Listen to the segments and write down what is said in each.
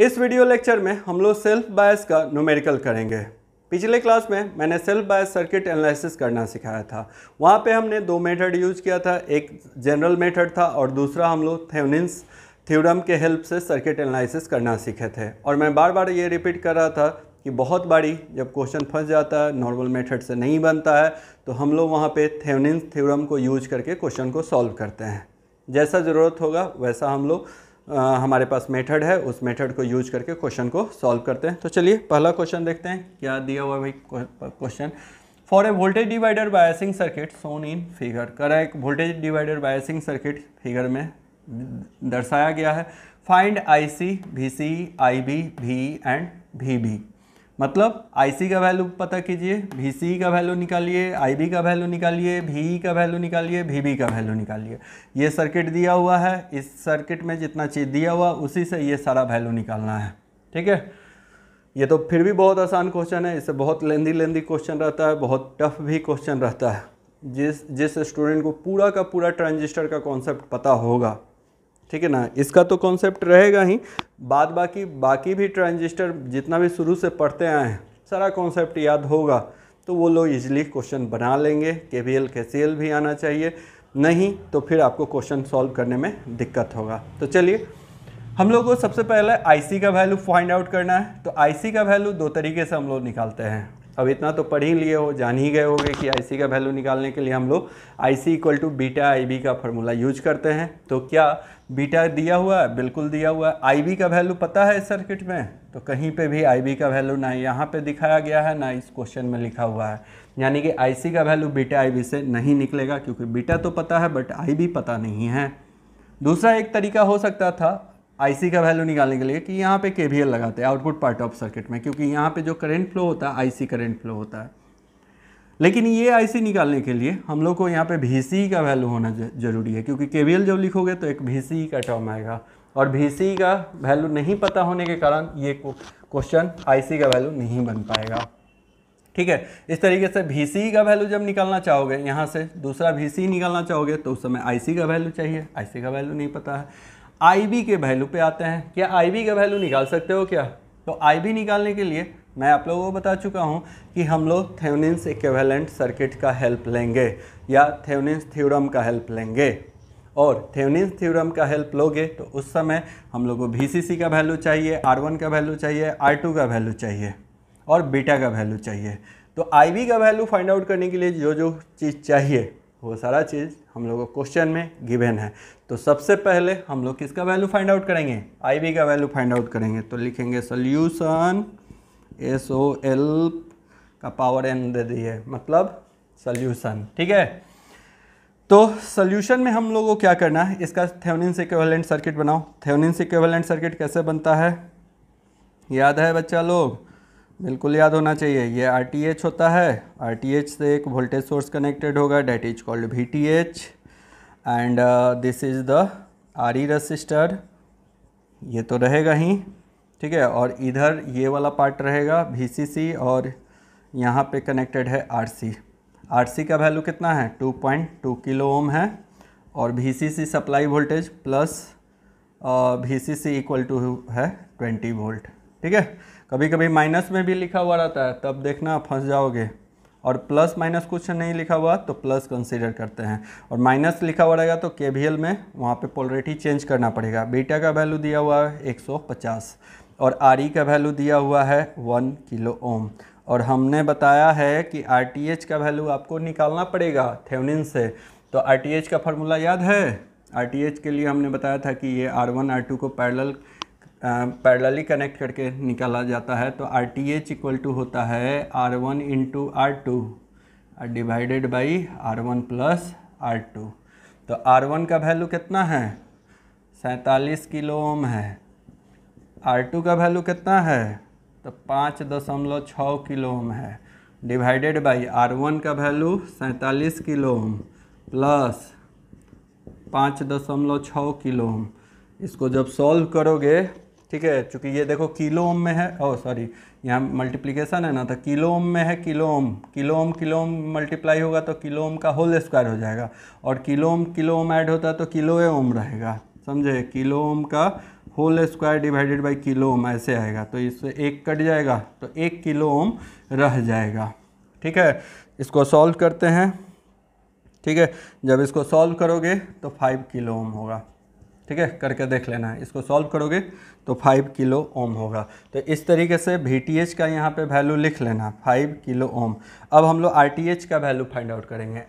इस video lecture में हम लोग सेल्फ बायस का न्यूमेरिकल करेंगे पिछले क्लास में मैंने सेल्फ बायस सर्किट एनालिसिस करना सिखाया था वहाँ पे हमने दो मेथड यूज़ किया था एक जनरल मेथड था और दूसरा हम लोग थेवनिन्स थ्योरम के हेल्प से सर्किट एनालिसिस करना सीखे थे और मैं बार बार ये रिपीट कर रहा था कि बहुत बारी जब क्वेश्चन फंस जाता है नॉर्मल मेथड से नहीं बनता है तो हम लोग वहाँ पर थेवनिन्स थ्योरम को यूज करके क्वेश्चन को सॉल्व करते हैं जैसा ज़रूरत होगा वैसा हम लोग हमारे पास मेथड है उस मेथड को यूज करके क्वेश्चन को सॉल्व करते हैं तो चलिए पहला क्वेश्चन देखते हैं क्या दिया हुआ भाई question for a voltage divider biasing circuit shown in figure करा एक voltage divider biasing circuit figure में दर्शाया गया है find I C V C I B V and V B मतलब आई का वैल्यू पता कीजिए भी e का वैल्यू निकालिए आई का वैल्यू निकालिए भी e का वैल्यू निकालिए भी का वैल्यू निकालिए ये सर्किट दिया हुआ है इस सर्किट में जितना चीज़ दिया हुआ उसी से ये सारा वैल्यू निकालना है ठीक है ये तो फिर भी बहुत आसान क्वेश्चन है इससे बहुत लेंदी लेंदी क्वेश्चन रहता है बहुत टफ भी क्वेश्चन रहता है जिस जिस स्टूडेंट को पूरा का पूरा ट्रांजिस्टर का कॉन्सेप्ट पता होगा ठीक है ना इसका तो कॉन्सेप्ट रहेगा ही बाद बाकी बाकी भी ट्रांजिस्टर जितना भी शुरू से पढ़ते आए हैं सारा कॉन्सेप्ट याद होगा तो वो लोग इजिली क्वेश्चन बना लेंगे के वी एल के सी एल भी आना चाहिए नहीं तो फिर आपको क्वेश्चन सॉल्व करने में दिक्कत होगा तो चलिए हम लोग को सबसे पहले आईसी का वैल्यू फाइंड आउट करना है तो आईसी का वैल्यू दो तरीके से हम लोग निकालते हैं अब इतना तो पढ़ ही लिए हो जान ही गए होगे कि आई का वैल्यू निकालने के लिए हम लोग I C equal to beta I B का फॉर्मूला यूज करते हैं तो क्या बीटा दिया हुआ है बिल्कुल दिया हुआ है आई बी का वैल्यू पता है इस सर्किट में तो कहीं पे भी आई बी का वैल्यू ना यहाँ पे दिखाया गया है ना इस क्वेश्चन में लिखा हुआ है यानी कि आई सी का वैल्यू बीटा आई बी से नहीं निकलेगा क्योंकि बीटा तो पता है बट आई बी पता नहीं है दूसरा एक तरीका हो सकता था आई का वैल्यू निकालने के लिए कि यहाँ पे के लगाते हैं आउटपुट पार्ट ऑफ सर्किट में क्योंकि यहाँ पे जो करंट फ्लो होता है आई करंट फ्लो होता है लेकिन ये आई निकालने के लिए हम लोग को यहाँ पे भी का वैल्यू होना जरूरी है क्योंकि के जब लिखोगे तो एक भी का टर्म आएगा और भी का वैल्यू नहीं पता होने के कारण ये क्वेश्चन आई का वैल्यू नहीं बन पाएगा ठीक है इस तरीके से भी का वैल्यू जब निकालना चाहोगे यहाँ से दूसरा भी निकालना चाहोगे तो उस समय आई का वैल्यू चाहिए आई का वैल्यू नहीं पता है आई बी के वैल्यू पे आते हैं क्या आई बी का वैल्यू निकाल सकते हो क्या तो आई बी निकालने के लिए मैं आप लोगों को बता चुका हूँ कि हम लोग थेवनिन्स इक्वेलेंट सर्किट का हेल्प लेंगे या थेवनिन्स थ्योरम का हेल्प लेंगे और थेवनिन्स थ्योरम का हेल्प लोगे तो उस समय हम लोग को वी का वैल्यू चाहिए आर वन का वैल्यू चाहिए आर टू का वैल्यू चाहिए और बीटा का वैल्यू चाहिए तो आई का वैल्यू फाइंड आउट करने के लिए जो जो चीज़ चाहिए वो सारा चीज़ हम लोगों को क्वेश्चन में गिवेन है तो सबसे पहले हम लोग किसका वैल्यू फाइंड आउट करेंगे आई का वैल्यू फाइंड आउट करेंगे तो लिखेंगे सोल्यूशन एस ओ एल का पावर एन दे दिए मतलब सोल्यूशन ठीक है तो सल्यूशन में हम लोगों को क्या करना है इसका थेवनिन से इक्विवेलेंट सर्किट बनाओ थेवनिन से इक्विवेलेंट सर्किट कैसे बनता है याद है बच्चा लोग बिल्कुल याद होना चाहिए ये आर होता है आर से एक वोल्टेज सोर्स कनेक्टेड होगा that is called V and this is the R E resistor ये तो रहेगा ही ठीक है और इधर ये वाला पार्ट रहेगा वी और यहाँ पे कनेक्टेड है आर सी आर सी का वैल्यू कितना है 2.2 किलो ओम है और V supply voltage plus V C equal to है 20 वोल्ट ठीक है कभी कभी माइनस में भी लिखा हुआ रहता है तब देखना फंस जाओगे और प्लस माइनस कुछ नहीं लिखा हुआ तो प्लस कंसीडर करते हैं और माइनस लिखा हुआ रहेगा तो के में वहाँ पे पोलरिटी चेंज करना पड़ेगा बीटा का वैल्यू दिया हुआ है 150 और आर का वैल्यू दिया हुआ है 1 किलो ओम और हमने बताया है कि आर का वैल्यू आपको निकालना पड़ेगा थेवनिन से तो आर का फार्मूला याद है आर के लिए हमने बताया था कि ये आर वन को पैरल पैरलली कनेक्ट करके निकाला जाता है तो R T H equal to होता है R one into R two divided by R one plus R two तो आर वन का वैल्यू कितना है सैंतालीस किलो ओम है आर टू का वैल्यू कितना है तो पाँच दशमलव छः किलो ओम है डिवाइडेड बाई आर वन का वैल्यू सैंतालीस किलो ओम प्लस पाँच दशमलव छः किलो ओम इसको जब सॉल्व करोगे ठीक है चूंकि ये देखो किलो ओम में है ओ सॉरी यहाँ मल्टीप्लिकेशन है ना तो किलो ओम में है kilo kilo ohm ohm kilo ohm multiply होगा तो किलो ओम का होल स्क्वायर हो जाएगा और kilo ohm kilo ohm add होता है तो किलो ओम रहेगा समझे किलो ओम का whole square divided by kilo ohm ऐसे आएगा तो इससे एक कट जाएगा तो एक किलो ओम रह जाएगा ठीक है इसको सॉल्व करते हैं ठीक है जब इसको सॉल्व करोगे तो फाइव किलो ओम होगा ठीक है करके देख लेना है इसको सॉल्व करोगे तो फाइव किलो ओम होगा तो इस तरीके से वी का यहाँ पे वैल्यू लिख लेना फाइव किलो ओम अब हम लोग आर का वैल्यू फाइंड आउट करेंगे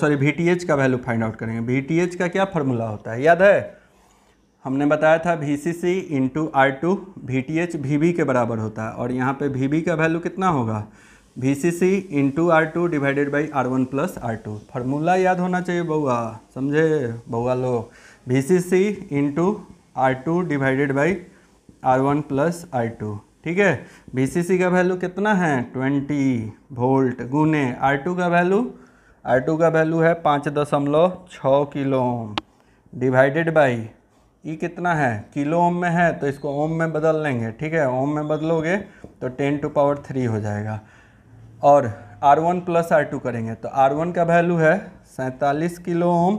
सॉरी वी का वैल्यू फाइंड आउट करेंगे वी का क्या फार्मूला होता है याद है हमने बताया था V C C into R two V T H V B के बराबर होता है और यहाँ पे वी का वैल्यू कितना होगा V C C into R two divided by R one plus R two formula याद होना चाहिए बउआ समझे बउआ लोग V C C into R two divided by R one plus R two ठीक है वी सी सी का वैल्यू कितना है ट्वेंटी वोल्ट गुने आर टू का वैल्यू आर टू का वैल्यू है पाँच दशमलव छः किलो ओम डिवाइडेड बाई ये कितना है किलो ओम में है तो इसको ओम में बदल लेंगे ठीक है ओम में बदलोगे तो टेन टू पावर थ्री हो जाएगा और R one plus R two करेंगे तो आर वन का वैल्यू है सैंतालीस किलो ओम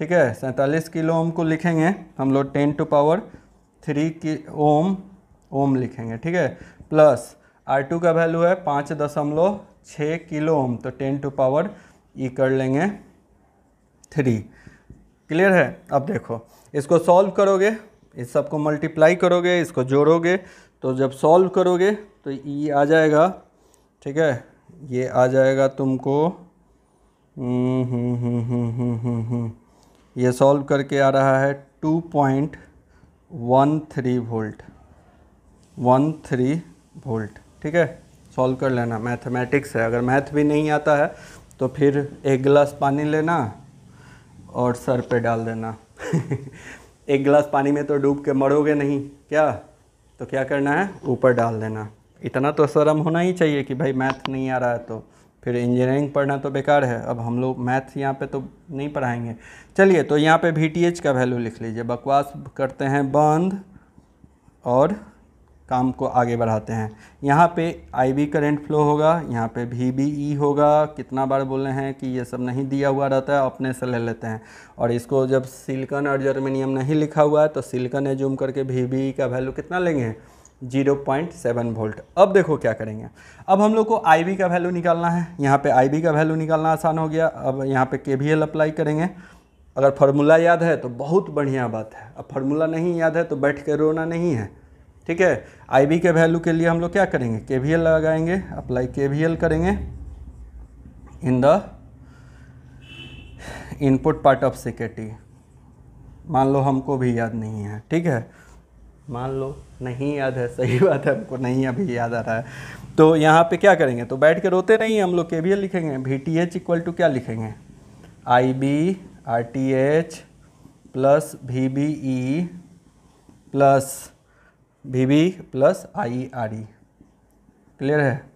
ठीक है सैंतालीस किलो ओम को लिखेंगे हम लोग टेन टू पावर थ्री की ओम ओम लिखेंगे ठीक है प्लस आर टू का वैल्यू है पाँच दशमलव छः किलो ओम तो टेन टू पावर ई कर लेंगे थ्री क्लियर है अब देखो इसको सॉल्व करोगे इस सबको मल्टीप्लाई करोगे इसको जोड़ोगे तो जब सॉल्व करोगे तो ई आ जाएगा ठीक है ये आ जाएगा तुमको हम्म हम्म हम्म हम्म हम्म हम्म, हम्म ये सॉल्व करके आ रहा है two point one three volt one three volt ठीक है सॉल्व कर लेना मैथमेटिक्स है अगर मैथ भी नहीं आता है तो फिर एक गिलास पानी लेना और सर पे डाल देना एक गिलास पानी में तो डूब के मरोगे नहीं क्या तो क्या करना है ऊपर डाल देना इतना तो शर्म होना ही चाहिए कि भाई मैथ नहीं आ रहा है तो फिर इंजीनियरिंग पढ़ना तो बेकार है अब हम लोग मैथ यहाँ पे तो नहीं पढ़ाएंगे चलिए तो यहाँ पे वी का वैल्यू लिख लीजिए बकवास करते हैं बंद और काम को आगे बढ़ाते हैं यहाँ पे आई बी करेंट फ्लो होगा यहाँ पे भी बी ई होगा कितना बार बोल रहे हैं कि ये सब नहीं दिया हुआ रहता है अपने से ले लेते हैं और इसको जब सिलकन और जर्मेनियम नहीं लिखा हुआ है तो सिलिकन है जूम करके भी बी e का वैल्यू कितना लेंगे 0.7 वोल्ट अब देखो क्या करेंगे अब हम लोग को आई का वैल्यू निकालना है यहाँ पे आई का वैल्यू निकालना आसान हो गया अब यहाँ पे के अप्लाई करेंगे अगर फार्मूला याद है तो बहुत बढ़िया बात है अब फार्मूला नहीं याद है तो बैठ के रोना नहीं है ठीक है आई के वैल्यू के लिए हम लोग क्या करेंगे के लगाएंगे अप्लाई के करेंगे in the input part of security मान लो हमको भी याद नहीं है ठीक है मान लो नहीं याद है सही बात है हमको नहीं अभी याद आ रहा है तो यहाँ पे क्या करेंगे तो बैठ के रोते नहीं हम लोग के बी एल लिखेंगे V T H equal to क्या लिखेंगे I B R T H plus V B E plus V B plus I R E clear है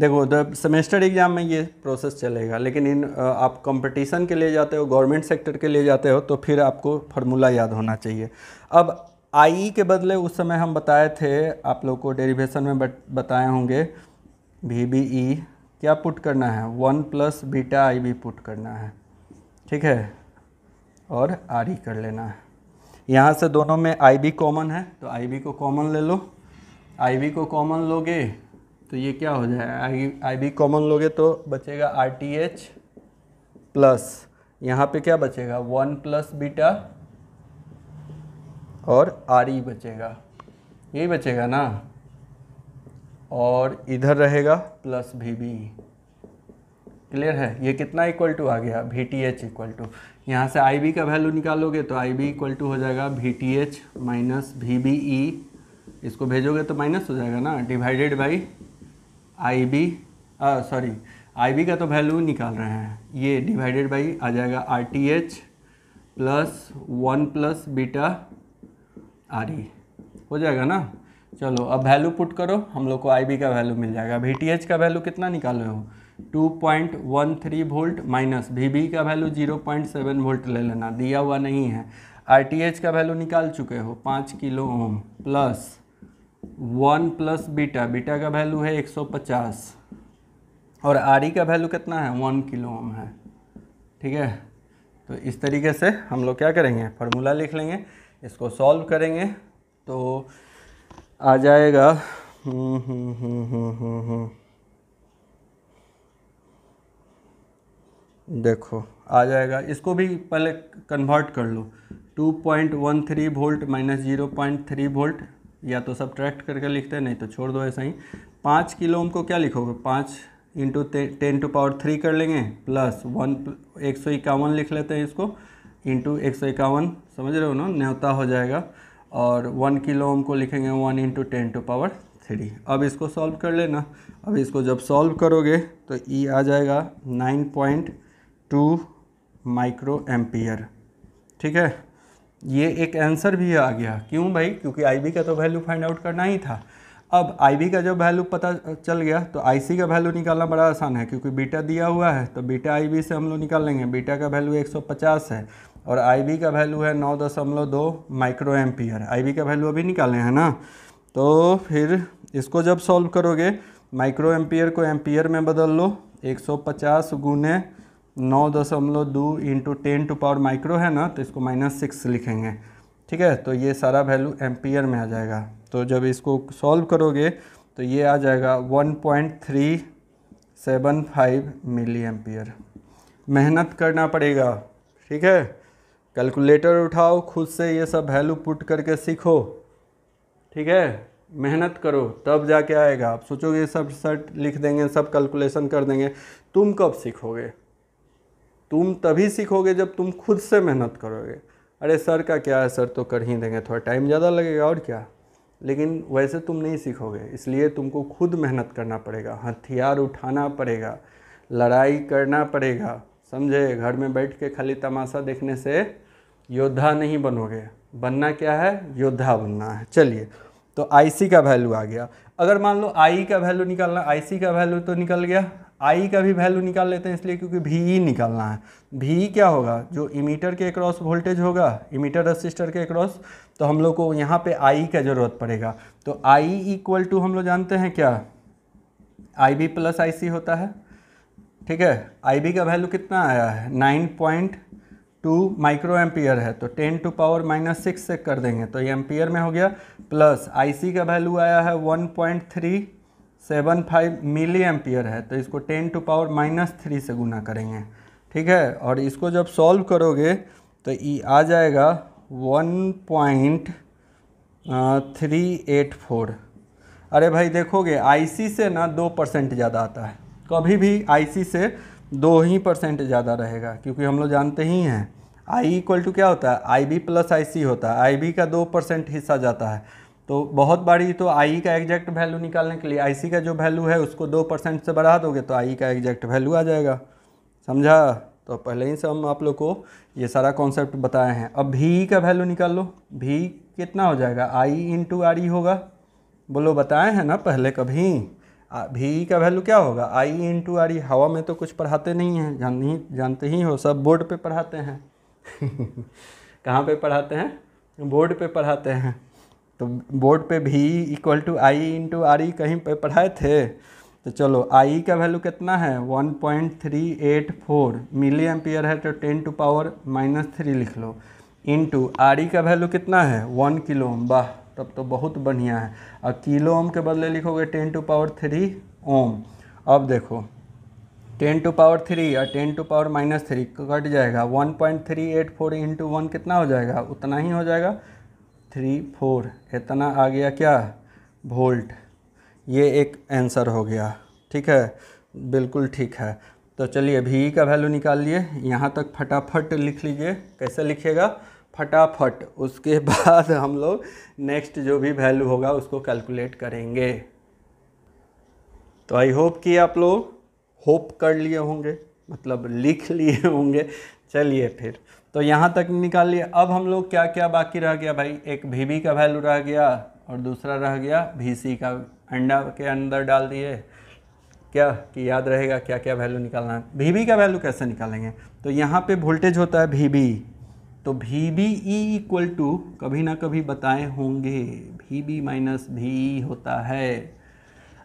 देखो द सेमेस्टर एग्ज़ाम में ये प्रोसेस चलेगा लेकिन इन आप कंपटीशन के लिए जाते हो गवर्नमेंट सेक्टर के लिए जाते हो तो फिर आपको फार्मूला याद होना चाहिए अब आई e के बदले उस समय हम बताए थे आप लोग को डेरिवेशन में बत, बताए होंगे वी बी ई क्या पुट करना है वन प्लस बीटा आई भी पुट करना है ठीक है और आर ई e कर लेना है यहाँ से दोनों में आई बी कॉमन है तो आई बी को कॉमन ले लो आई बी को कॉमन लोगे तो ये क्या हो जाए आई आई बी कॉमन लोगे तो बचेगा आर टी एच प्लस यहाँ पे क्या बचेगा वन प्लस बीटा और आर ई e बचेगा यही बचेगा ना और इधर रहेगा प्लस भी बी क्लियर है ये कितना इक्वल टू आ गया भी टी एच इक्वल टू यहाँ से आई बी का वैल्यू निकालोगे तो आई बी इक्वल टू हो जाएगा V T H minus V B E इसको भेजोगे तो माइनस हो जाएगा ना divided by I B sorry I B का तो वैल्यू निकाल रहे हैं ये डिवाइडेड बाई आ जाएगा R T H plus one plus beta R E हो जाएगा ना चलो अब वैल्यू पुट करो हम लोग को आई बी का वैल्यू मिल जाएगा वी टी एच का वैल्यू कितना निकाल रहे हो two point one three volt minus V B का value zero point seven volt ले लेना दिया हुआ नहीं है आर टी एच का वैल्यू निकाल चुके हो पाँच kilo ohm plus one plus beta beta का वैल्यू है 150 और आर का वैल्यू कितना है वन किलो ओम है ठीक है तो इस तरीके से हम लोग क्या करेंगे फार्मूला लिख लेंगे इसको सॉल्व करेंगे तो आ जाएगा हम्म, हम्म, हम्म, देखो आ जाएगा इसको भी पहले कन्वर्ट कर लो 2.13 volt minus zero point three volt या तो सब ट्रैक्ट करके लिखते हैं नहीं तो छोड़ दो ऐसा ही पाँच किलो को क्या लिखोगे पाँच into ten to power three कर लेंगे प्लस वन एक सौ इक्यावन लिख लेते हैं इसको इंटू एक सौ इक्यावन समझ रहे हो ना न्योता हो जाएगा और वन किलो ओम को लिखेंगे one into ten to power three अब इसको सॉल्व कर लेना अब इसको जब सॉल्व करोगे तो ई e आ जाएगा nine point two micro ampere ठीक है ये एक आंसर भी आ गया क्यों भाई क्योंकि आई का तो वैल्यू फाइंड आउट करना ही था अब आई का जब वैल्यू पता चल गया तो आई का वैल्यू निकालना बड़ा आसान है क्योंकि बीटा दिया हुआ है तो बीटा आई से हम लोग निकाल लेंगे बीटा का वैल्यू 150 है और आई का वैल्यू है नौ दशमलव दो माइक्रो एम्पियर आई का वैल्यू अभी निकाले हैं ना तो फिर इसको जब सॉल्व करोगे माइक्रो एम्पियर को एम्पियर में बदल लो एक सौ पचास गुने नौ दशमलव दो into ten to power micro है ना तो इसको माइनस सिक्स लिखेंगे ठीक है तो ये सारा वैल्यू एम्पियर में आ जाएगा तो जब इसको सॉल्व करोगे तो ये आ जाएगा one point three seven five milli ampere मेहनत करना पड़ेगा ठीक है कैलकुलेटर उठाओ खुद से ये सब वैल्यू पुट करके सीखो ठीक है मेहनत करो तब जाके आएगा आप सोचोगे सब सर्ट लिख देंगे सब कैलकुलेशन कर देंगे तुम कब सीखोगे तुम तभी सीखोगे जब तुम खुद से मेहनत करोगे अरे सर का क्या है सर तो कर ही देंगे थोड़ा टाइम ज़्यादा लगेगा और क्या लेकिन वैसे तुम नहीं सीखोगे इसलिए तुमको खुद मेहनत करना पड़ेगा हथियार उठाना पड़ेगा लड़ाई करना पड़ेगा समझे घर में बैठ के खाली तमाशा देखने से योद्धा नहीं बनोगे बनना क्या है योद्धा बनना है चलिए तो आई का वैल्यू आ गया अगर मान लो आई का वैल्यू निकालना आई का वैल्यू तो निकल गया आई का भी वैल्यू निकाल लेते हैं इसलिए क्योंकि भी e निकालना है भी e क्या होगा जो इमीटर के अक्रॉस वोल्टेज होगा इमीटर रजिस्टर के अक्रॉस तो हम लोग को यहाँ पे आई e का ज़रूरत पड़ेगा तो आई इक्वल टू हम लोग जानते हैं क्या आई बी प्लस आई सी होता है ठीक है आई बी का वैल्यू कितना आया है nine point two micro ampere है तो ten to power minus six से कर देंगे तो ये एम्पियर में हो गया प्लस आई सी का वैल्यू आया है one point three seven five milli ampere है तो इसको ten to power minus three से गुना करेंगे ठीक है और इसको जब सॉल्व करोगे तो ये आ जाएगा one point three eight four अरे भाई देखोगे आईसी से ना दो परसेंट ज़्यादा आता है कभी भी आईसी से दो ही परसेंट ज़्यादा रहेगा क्योंकि हम लोग जानते ही हैं आई इक्वल टू क्या होता है आई बी प्लस आई सी होता है आई बी का दो परसेंट हिस्सा जाता है तो बहुत बारी तो आई का एग्जैक्ट वैल्यू निकालने के लिए आई का जो वैल्यू है उसको दो परसेंट से बढ़ा दोगे तो आई का एग्जैक्ट वैल्यू आ जाएगा समझा तो पहले ही से हम आप लोग को ये सारा कॉन्सेप्ट बताए हैं अब भी का वैल्यू निकाल लो भी कितना हो जाएगा आई इन आर ई होगा बोलो बताए हैं ना पहले कभी भी का वैल्यू क्या होगा आई इंटू आर ई हवा में तो कुछ पढ़ाते नहीं हैं जान ही जानते ही हो सब बोर्ड पर पढ़ाते हैं कहाँ पर पढ़ाते हैं बोर्ड पर पढ़ाते हैं तो बोर्ड पे भी equal to I into R E कहीं पे पढ़ाए थे तो चलो आई का वैल्यू कितना है 1.384 मिली एम्पियर है तो 10 टू पावर माइनस थ्री लिख लो इंटू आर ई का वैल्यू कितना है वन किलो ओम वाह तब तो बहुत बढ़िया है और किलो ओम के बदले लिखोगे ten to power three ohm अब देखो टेन टू पावर थ्री और ten to power minus three cut जाएगा one point three eight four into one कितना हो जाएगा उतना ही हो जाएगा थ्री फोर इतना आ गया क्या वोल्ट ये एक आंसर हो गया ठीक है बिल्कुल ठीक है तो चलिए भी e का वैल्यू निकाल लिए यहाँ तक फटाफट लिख लीजिए कैसे लिखिएगा फटाफट उसके बाद हम लोग नेक्स्ट जो भी वैल्यू होगा उसको कैलकुलेट करेंगे तो आई होप कि आप लोग होप कर लिए होंगे मतलब लिख लिए होंगे चलिए फिर तो यहाँ तक निकाल लिया अब हम लोग क्या क्या बाकी रह गया भाई एक भी बी का वैल्यू रह गया और दूसरा रह गया भी सी का अंडा के अंदर डाल दिए क्या कि याद रहेगा क्या क्या वैल्यू निकालना है वी का वैल्यू कैसे निकालेंगे तो यहाँ पे वोल्टेज होता है भी बी तो भी बी ई इक्वल टू कभी ना कभी बताए होंगे भी बी माइनस भी ई होता है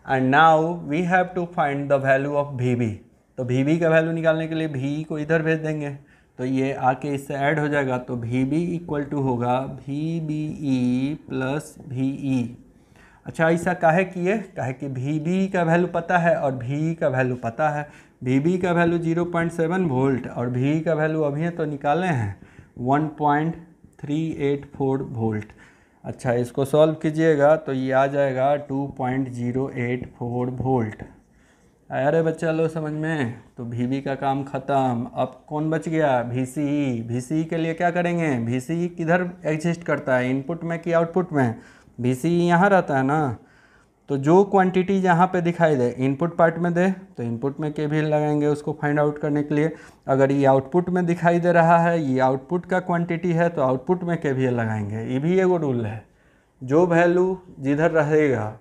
and now we have to find the value of V B तो वी का वैल्यू निकालने के लिए भी को इधर भेज देंगे तो ये आके इससे ऐड हो जाएगा तो भी बी इक्वल टू होगा भी बी ई प्लस भी ई अच्छा ऐसा काहे ये काहे कि भी बी का वैल्यू पता है और भी का वैल्यू पता है भी बी का value zero point seven volt और भी का वैल्यू अभी है तो निकाले हैं one point three eight four volt अच्छा इसको सॉल्व कीजिएगा तो ये आ जाएगा two point zero eight four volt आया रे बच्चा लो समझ में तो भी का काम ख़त्म अब कौन बच गया भी सी सी भीसीई के लिए क्या करेंगे भीसीई किधर एग्जिस्ट करता है इनपुट में कि आउटपुट में भी भीसीई यहाँ रहता है ना तो जो क्वांटिटी यहाँ पे दिखाई दे इनपुट पार्ट में दे तो इनपुट में के भी लगाएंगे उसको फाइंड आउट करने के लिए अगर ये आउटपुट में दिखाई दे रहा है ये आउटपुट का क्वांटिटी है तो आउटपुट में के भी लगाएंगे ये भी एगो रूल है जो वैल्यू जिधर रहेगा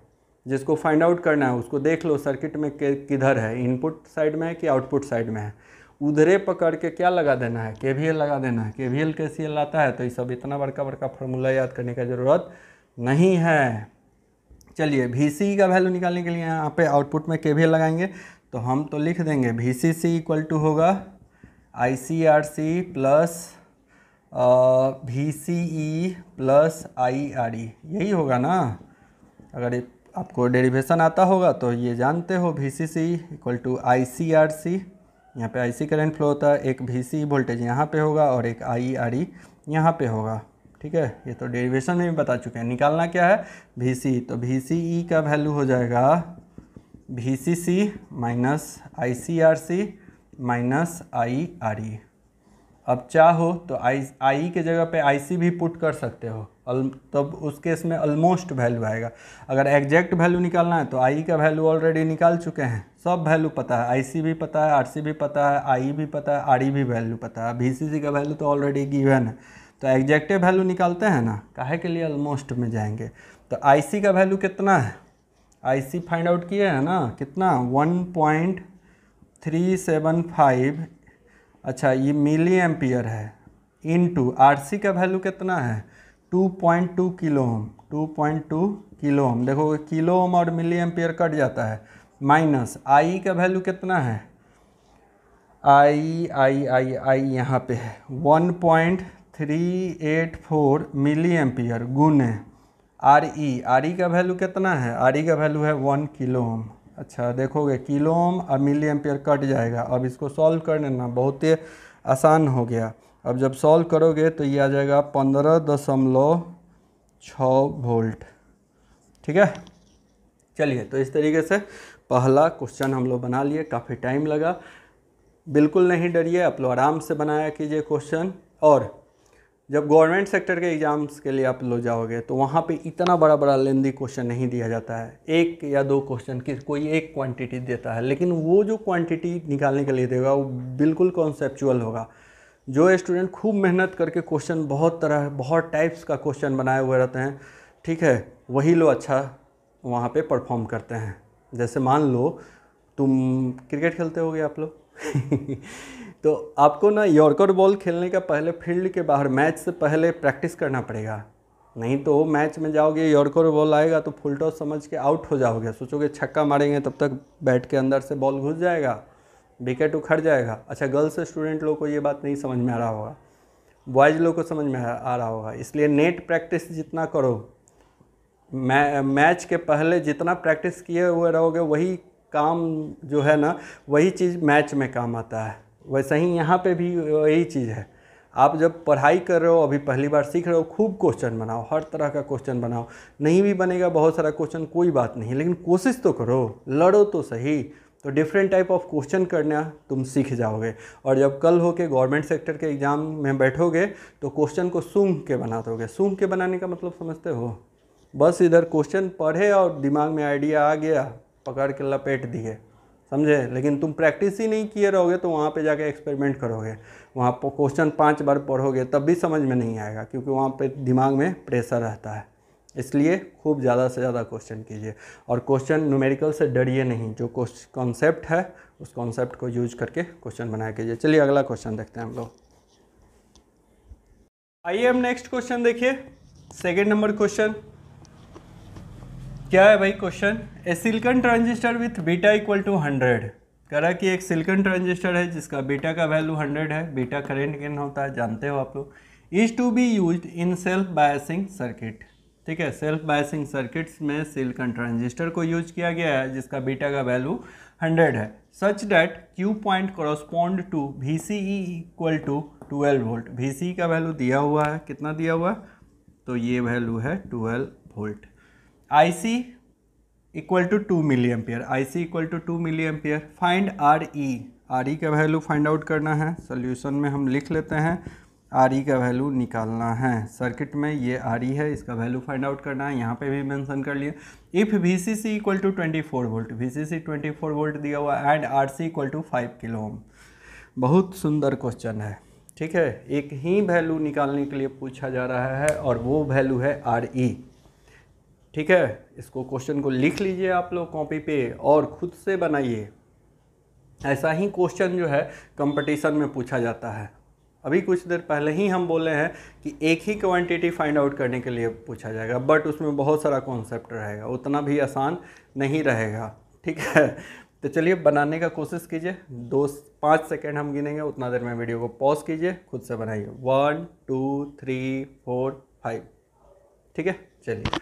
जिसको फाइंड आउट करना है उसको देख लो सर्किट में किधर है इनपुट साइड में है कि आउटपुट साइड में है उधरे पकड़ के क्या लगा देना है के लगा देना है के वी एल के सी एल आता है तो ये सब इतना बड़का बड़का फार्मूला याद करने का ज़रूरत नहीं है चलिए वी सी का वैल्यू निकालने के लिए यहाँ पे आउटपुट में के वी एल लगाएंगे तो हम तो लिख देंगे V C C equal to होगा I C R C plus V C E plus I R E यही होगा ना अगर आपको डेरिवेशन आता होगा तो ये जानते हो V C C equal to I C R C यहाँ पर आई सी करेंट फ्लो होता है एक वी सी वोल्टेज यहाँ पे होगा और एक आई आर ई यहाँ पर होगा ठीक है ये तो डेरिवेशन में भी बता चुके हैं निकालना क्या है वी सी तो वी सी ई का वैल्यू हो जाएगा V C C minus I C R C minus I R E अब चाहो तो आई आई e के जगह पे आई सी भी पुट कर सकते हो तब उस केस में ऑलमोस्ट वैल्यू आएगा अगर एग्जैक्ट वैल्यू निकालना है तो आई का वैल्यू ऑलरेडी निकाल चुके हैं सब वैल्यू पता है आईसी भी पता है आरसी भी पता है आई भी पता है आर e भी वैल्यू पता है बीसीसी का वैल्यू तो ऑलरेडी गिवन है तो एग्जैक्टिव वैल्यू निकालते हैं ना काहे के लिए ऑलमोस्ट में जाएंगे तो आई का वैल्यू कितना है आई फाइंड आउट किए हैं ना कितना one point three seven five अच्छा ये मिली एम्पियर है इन टू आर का वैल्यू कितना है 2.2 किलो ओम 2.2 किलो ओम देखो किलो ओम और मिली एम्पियर कट जाता है माइनस आई का वैल्यू कितना है आई आई आई आई यहाँ पे है 1.384 मिली एम्पियर गुने आर ई आर ई का वैल्यू कितना है आर ई का वैल्यू है वन किलो ओम अच्छा देखोगे किलो ओम और मिली एम्पियर कट जाएगा अब इसको सॉल्व कर लेना बहुत ही आसान हो गया अब जब सॉल्व करोगे तो ये आ जाएगा पंद्रह दशमलव छ वोल्ट ठीक है चलिए तो इस तरीके से पहला क्वेश्चन हम लोग बना लिए काफ़ी टाइम लगा बिल्कुल नहीं डरिए आप लोग आराम से बनाया कीजिए क्वेश्चन और जब गवर्नमेंट सेक्टर के एग्ज़ाम्स के लिए आप लोग जाओगे तो वहाँ पे इतना बड़ा बड़ा लेंदी क्वेश्चन नहीं दिया जाता है एक या दो क्वेश्चन की कोई एक क्वांटिटी देता है लेकिन वो जो क्वांटिटी निकालने के लिए देगा वो बिल्कुल कॉन्सेप्चुअल होगा जो स्टूडेंट खूब मेहनत करके क्वेश्चन बहुत तरह बहुत टाइप्स का क्वेश्चन बनाए हुए रहते हैं ठीक है वही लोग अच्छा वहाँ पे परफॉर्म करते हैं जैसे मान लो तुम क्रिकेट खेलते होगे आप लोग तो आपको ना यॉर्कर बॉल खेलने का पहले फील्ड के बाहर मैच से पहले प्रैक्टिस करना पड़ेगा नहीं तो मैच में जाओगे यॉर्कर बॉल आएगा तो फुल टॉस समझ के आउट हो जाओगे सोचोगे छक्का मारेंगे तब तक बैट के अंदर से बॉल घुस जाएगा विकेट उखड़ जाएगा अच्छा गर्ल्स स्टूडेंट लोग को ये बात नहीं समझ में आ रहा होगा बॉयज़ लोग को समझ में आ रहा होगा इसलिए नेट प्रैक्टिस जितना करो मै मैच के पहले जितना प्रैक्टिस किए हुए रहोगे वही काम जो है ना वही चीज़ मैच में काम आता है वैसे ही यहाँ पे भी यही चीज़ है आप जब पढ़ाई कर रहे हो अभी पहली बार सीख रहे हो खूब क्वेश्चन बनाओ हर तरह का क्वेश्चन बनाओ नहीं भी बनेगा बहुत सारा क्वेश्चन कोई बात नहीं लेकिन कोशिश तो करो लड़ो तो सही तो डिफरेंट टाइप ऑफ क्वेश्चन करना तुम सीख जाओगे और जब कल हो के गवर्नमेंट सेक्टर के एग्ज़ाम में बैठोगे तो क्वेश्चन को सूंघ के बना दोगे सूंघ के बनाने का मतलब समझते हो बस इधर क्वेश्चन पढ़े और दिमाग में आइडिया आ गया पकड़ के लपेट दिए समझे लेकिन तुम प्रैक्टिस ही नहीं किए रहोगे तो वहाँ पे जाके एक्सपेरिमेंट करोगे वहाँ पर क्वेश्चन पाँच बार पढ़ोगे तब भी समझ में नहीं आएगा क्योंकि वहाँ पे दिमाग में प्रेशर रहता है इसलिए खूब ज़्यादा से ज़्यादा क्वेश्चन कीजिए और क्वेश्चन न्यूमेरिकल से डरिए नहीं जो कॉन्सेप्ट है उस कॉन्सेप्ट को यूज करके क्वेश्चन बनाया कीजिए चलिए अगला क्वेश्चन देखते हैं हम लोग आइए हम नेक्स्ट क्वेश्चन देखिए सेकेंड नंबर क्वेश्चन क्या है भाई question a silicon transistor with beta equal to hundred कह रहा कि एक सिल्कन ट्रांजिस्टर है जिसका बीटा का वैल्यू हंड्रेड है बीटा करेंट गेन होता है जानते हो आप लोग is to be used in self biasing circuit ठीक है सेल्फ बायसिंग सर्किट्स में सिलिकॉन ट्रांजिस्टर को यूज किया गया है जिसका बीटा का वैल्यू 100 है such that Q point corresponds to V C E equal to twelve volt V C का वैल्यू दिया हुआ है कितना दिया हुआ है तो ये वैल्यू है twelve volt I C equal to two milli ampere I C equal to two milli ampere find R E R E का वैल्यू फाइंड आउट करना है सोल्यूशन में हम लिख लेते हैं आर ई का वैल्यू निकालना है सर्किट में ये आर ई है इसका वैल्यू फाइंड आउट करना है यहाँ पे भी मेंशन कर लिया if V C C equal to twenty four volt V C C twenty four volt दिया हुआ and R C equal to five kilo ohm बहुत सुंदर क्वेश्चन है ठीक है एक ही वैल्यू निकालने के लिए पूछा जा रहा है और वो वैल्यू है आर ई e। ठीक है इसको क्वेश्चन को लिख लीजिए आप लोग कॉपी पे और खुद से बनाइए ऐसा ही क्वेश्चन जो है कंपटीशन में पूछा जाता है अभी कुछ देर पहले ही हम बोले हैं कि एक ही क्वांटिटी फाइंड आउट करने के लिए पूछा जाएगा बट उसमें बहुत सारा कॉन्सेप्ट रहेगा उतना भी आसान नहीं रहेगा ठीक है तो चलिए बनाने का कोशिश कीजिए दो पाँच सेकेंड हम गिनेंगे उतना देर में वीडियो को पॉज कीजिए खुद से बनाइए one two three four five ठीक है चलिए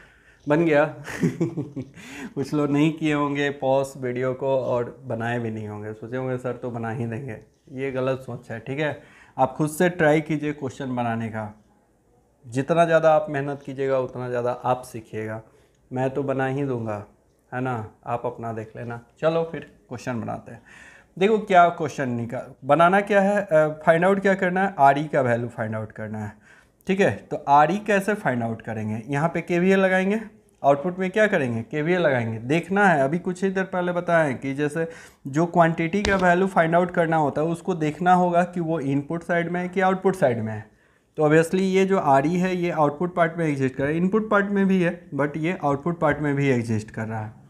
बन गया कुछ लोग नहीं किए होंगे पॉज वीडियो को और बनाए भी नहीं होंगे सोचे होंगे सर तो बना ही देंगे ये गलत सोच है ठीक है आप खुद से ट्राई कीजिए क्वेश्चन बनाने का जितना ज़्यादा आप मेहनत कीजिएगा उतना ज़्यादा आप सीखिएगा मैं तो बना ही दूंगा है ना आप अपना देख लेना चलो फिर क्वेश्चन बनाते हैं देखो क्या क्वेश्चन निकाल बनाना क्या है फाइंड आउट क्या करना है आर ई e का वैल्यू फाइंड आउट करना है ठीक है तो आर ई e कैसे फाइंड आउट करेंगे यहाँ पे के वी लगाएंगे आउटपुट में क्या करेंगे के लगाएंगे देखना है अभी कुछ ही देर पहले बताएं कि जैसे जो क्वांटिटी का वैल्यू फाइंड आउट करना होता है उसको देखना होगा कि वो इनपुट साइड में है कि आउटपुट साइड में है तो ऑब्वियसली ये जो आर ई e है ये आउटपुट पार्ट में एग्जिस्ट कर रहा है इनपुट पार्ट में भी है बट ये आउटपुट पार्ट में भी एग्जिस्ट कर रहा है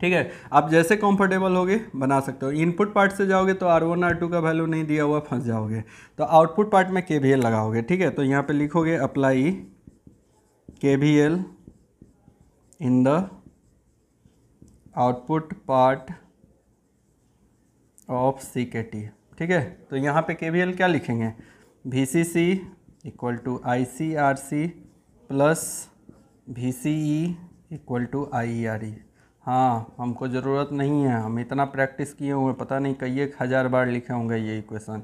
ठीक है आप जैसे कंफर्टेबल होगे बना सकते हो इनपुट पार्ट से जाओगे तो आर वन आर टू का वैल्यू नहीं दिया हुआ फंस जाओगे तो आउटपुट पार्ट में के लगाओगे ठीक है तो यहाँ पे लिखोगे अप्लाई के in the output part of CKT ठीक है तो यहाँ पे के क्या लिखेंगे VCC C C equal to I C R C plus V C E equal to I R E हाँ हमको ज़रूरत नहीं है हम इतना प्रैक्टिस किए हुए पता नहीं कई एक हज़ार बार लिखे होंगे ये इक्वेशन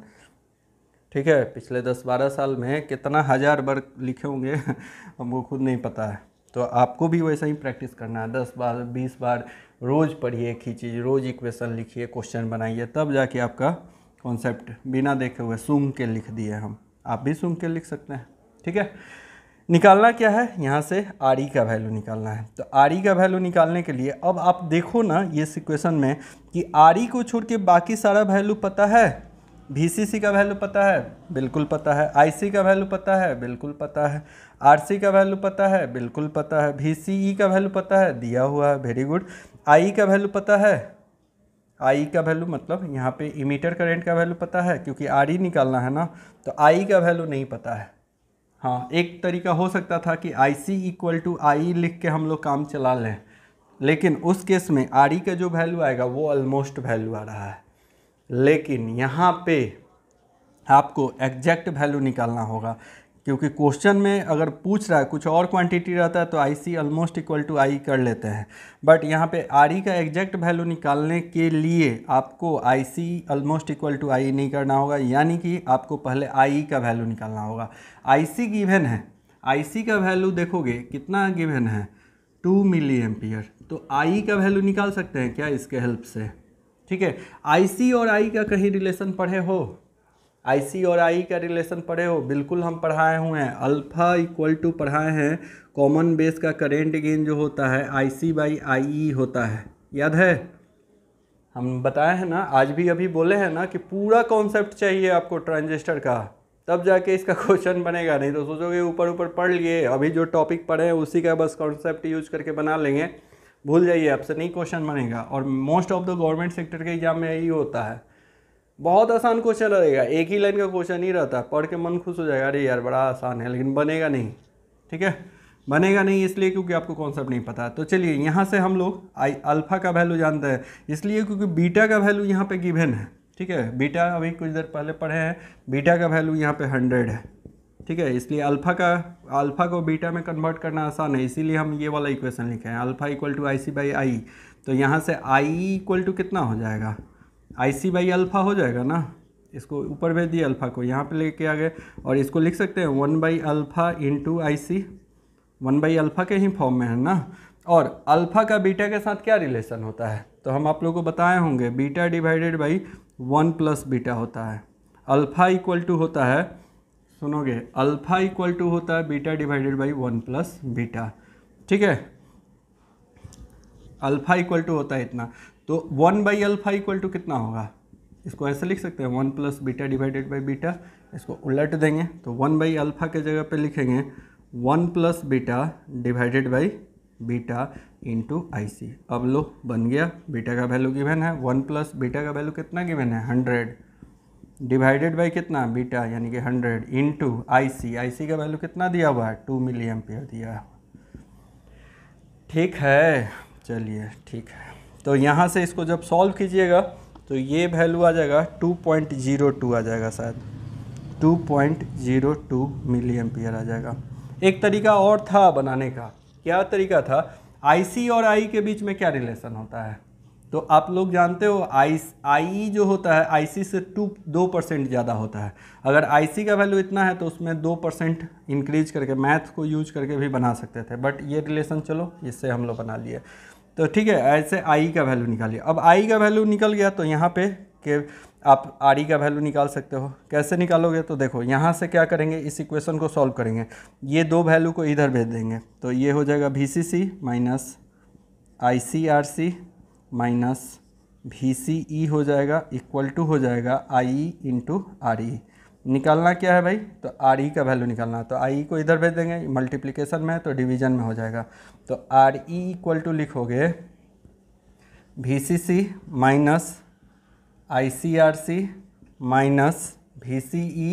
ठीक है पिछले दस बारह साल में कितना हज़ार बार लिखे होंगे हमको खुद नहीं पता है तो आपको भी वैसा ही प्रैक्टिस करना है दस बार बीस बार रोज़ पढ़िए एक ही चीज़ रोज़ इक्वेशन लिखिए क्वेश्चन बनाइए तब जाके आपका कॉन्सेप्ट बिना देखे हुए सुंग के लिख दिए हम आप भी सुंग के लिख सकते हैं ठीक है निकालना क्या है यहाँ से आर ई e का वैल्यू निकालना है तो आर ई e का वैल्यू निकालने के लिए अब आप देखो ना ये सिक्वेशन में कि आर ई e को छोड़ के बाकी सारा वैल्यू पता है भी सी सी का वैल्यू पता है बिल्कुल पता है आई सी का वैल्यू पता है बिल्कुल पता है आर का वैल्यू पता है बिल्कुल पता है भी e का वैल्यू पता है दिया हुआ है वेरी गुड आई का वैल्यू पता है आई का वैल्यू मतलब यहाँ पे इमीटर करंट का वैल्यू पता है क्योंकि आर ई e निकालना है ना तो आई का वैल्यू नहीं पता है हाँ एक तरीका हो सकता था कि आई सी इक्वल टू आई लिख के हम लोग काम चला लें लेकिन उस केस में आर e का जो वैल्यू आएगा वो ऑलमोस्ट वैल्यू आ रहा है लेकिन यहाँ पे आपको एग्जैक्ट वैल्यू निकालना होगा क्योंकि क्वेश्चन में अगर पूछ रहा है कुछ और क्वांटिटी रहता है तो I C almost equal to I कर लेते हैं बट यहाँ पे आर ई e का एग्जैक्ट वैल्यू निकालने के लिए आपको I C almost equal to I नहीं करना होगा यानी कि आपको पहले आई ई e का वैल्यू निकालना होगा आई सी गिवन है आई सी का वैल्यू देखोगे कितना गिवन है टू मिली एम्पियर तो आई e का वैल्यू निकाल सकते हैं क्या इसके हेल्प से ठीक है आई सी और आई का कहीं रिलेशन पढ़े हो आई सी और आई का रिलेशन पढ़े हो बिल्कुल हम पढ़ाए हुए हैं अल्फ़ा इक्वल टू पढ़ाए हैं कॉमन बेस का करेंट गेन जो होता है आई सी बाई आई ई होता है याद है हम बताए हैं ना आज भी अभी बोले हैं ना कि पूरा कॉन्सेप्ट चाहिए आपको ट्रांजिस्टर का तब जाके इसका क्वेश्चन बनेगा नहीं तो सोचोगे ऊपर ऊपर पढ़ लिए अभी जो टॉपिक पढ़े हैं उसी का बस कॉन्सेप्ट यूज करके बना लेंगे भूल जाइए आपसे नहीं क्वेश्चन बनेगा और most of the government sector के एग्जाम में यही होता है बहुत आसान क्वेश्चन रहेगा एक ही लाइन का क्वेश्चन ही रहता है पढ़ के मन खुश हो जाएगा अरे यार बड़ा आसान है लेकिन बनेगा नहीं ठीक है बनेगा नहीं इसलिए क्योंकि आपको कॉन्सेप्ट नहीं पता तो चलिए यहाँ से हम लोग आई अल्फ़ा का वैल्यू जानते हैं इसलिए क्योंकि बीटा का वैल्यू यहाँ पे गिवन है ठीक है बीटा अभी कुछ देर पहले पढ़े हैं बीटा का वैल्यू यहाँ पे हंड्रेड है ठीक है इसलिए अल्फ़ा का अल्फ़ा को बीटा में कन्वर्ट करना आसान है इसीलिए हम ये वाला इक्वेशन लिखे हैं alpha equal to I C by I तो यहाँ से आई इक्वल टू कितना हो जाएगा आई सी बाई अल्फ़ा हो जाएगा ना इसको ऊपर भेज दिए अल्फ़ा को यहाँ पे लेके आ गए और इसको लिख सकते हैं one by alpha into I C one by alpha के ही फॉर्म में है ना और अल्फ़ा का बीटा के साथ क्या रिलेशन होता है तो हम आप लोगों को बताए होंगे beta divided by one plus beta होता है अल्फ़ा इक्वल टू होता है सुनोगे अल्फ़ा इक्वल टू होता है beta divided by one plus beta ठीक है अल्फ़ा इक्वल टू होता है इतना तो one by alpha equal to कितना होगा इसको ऐसे लिख सकते हैं one plus beta divided by beta इसको उलट देंगे तो वन बाई अल्फा के जगह पे लिखेंगे one plus beta divided by beta into I C अब लो बन गया बीटा का वैल्यू गिवन है वन प्लस बीटा का वैल्यू कितना गिवन है हंड्रेड डिवाइडेड बाई कितना बीटा यानी कि हंड्रेड इंटू आई सी आई सी का वैल्यू कितना दिया हुआ है टू मिली एम्पियर दिया हुआ ठीक है चलिए ठीक है तो यहाँ से इसको जब सॉल्व कीजिएगा तो ये वैल्यू आ जाएगा 2.02 आ जाएगा शायद 2.02 मिली एम्पियर आ जाएगा एक तरीका और था बनाने का क्या तरीका था आईसी और आई के बीच में क्या रिलेशन होता है तो आप लोग जानते हो आई आई e जो होता है आईसी से टू दो परसेंट ज़्यादा होता है अगर आईसी का वैल्यू इतना है तो उसमें दो परसेंट इंक्रीज करके मैथ को यूज करके भी बना सकते थे बट ये रिलेशन चलो इससे हम लोग बना लिए तो ठीक है ऐसे आई का वैल्यू निकालिए अब आई का वैल्यू निकल गया तो यहाँ पे के आप आर ई e का वैल्यू निकाल सकते हो कैसे निकालोगे तो देखो यहाँ से क्या करेंगे इस इक्वेशन को सॉल्व करेंगे ये दो वैल्यू को इधर भेज देंगे तो ये हो जाएगा V C C minus I C R C minus V C ई हो जाएगा इक्वल टू हो जाएगा आई ई इंटू आर ई निकालना क्या है भाई तो आर ई e का वैल्यू निकालना है तो आई e को इधर भेज देंगे मल्टीप्लीकेशन में तो डिवीजन में हो जाएगा तो आर ई इक्वल टू लिखोगे V C C minus I C R C minus V C E